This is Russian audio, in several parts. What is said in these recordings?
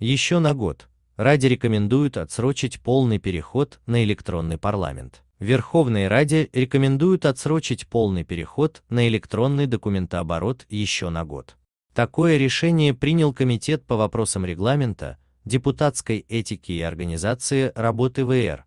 еще на год. Ради рекомендуют отсрочить полный переход на электронный парламент. Верховной Раде рекомендуют отсрочить полный переход на электронный документооборот еще на год. Такое решение принял Комитет по вопросам регламента, депутатской этики и организации работы ВР.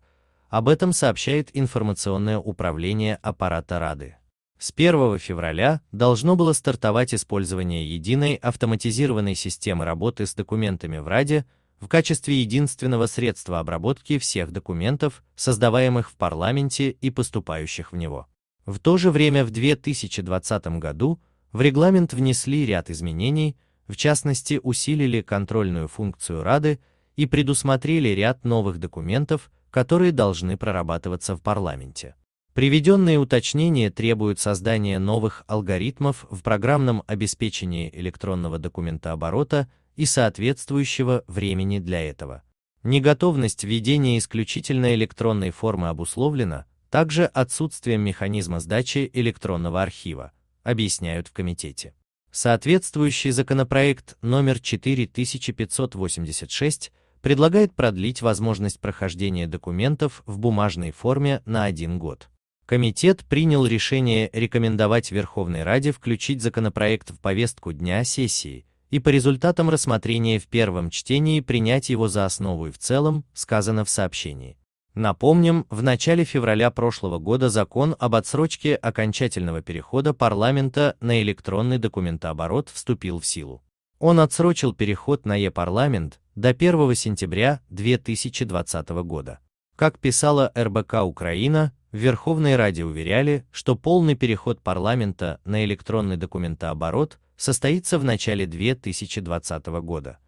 Об этом сообщает информационное управление аппарата Рады. С 1 февраля должно было стартовать использование единой автоматизированной системы работы с документами в Раде в качестве единственного средства обработки всех документов, создаваемых в парламенте и поступающих в него. В то же время в 2020 году в регламент внесли ряд изменений, в частности усилили контрольную функцию Рады и предусмотрели ряд новых документов, которые должны прорабатываться в парламенте. Приведенные уточнения требуют создания новых алгоритмов в программном обеспечении электронного документооборота и соответствующего времени для этого. Неготовность введения исключительно электронной формы обусловлена также отсутствием механизма сдачи электронного архива, объясняют в комитете. Соответствующий законопроект номер 4586 предлагает продлить возможность прохождения документов в бумажной форме на один год. Комитет принял решение рекомендовать Верховной Раде включить законопроект в повестку дня сессии и по результатам рассмотрения в первом чтении принять его за основу и в целом, сказано в сообщении. Напомним, в начале февраля прошлого года закон об отсрочке окончательного перехода парламента на электронный документооборот вступил в силу. Он отсрочил переход на е парламент до 1 сентября 2020 года. Как писала РБК Украина, в Верховной Раде уверяли, что полный переход парламента на электронный документооборот состоится в начале 2020 года.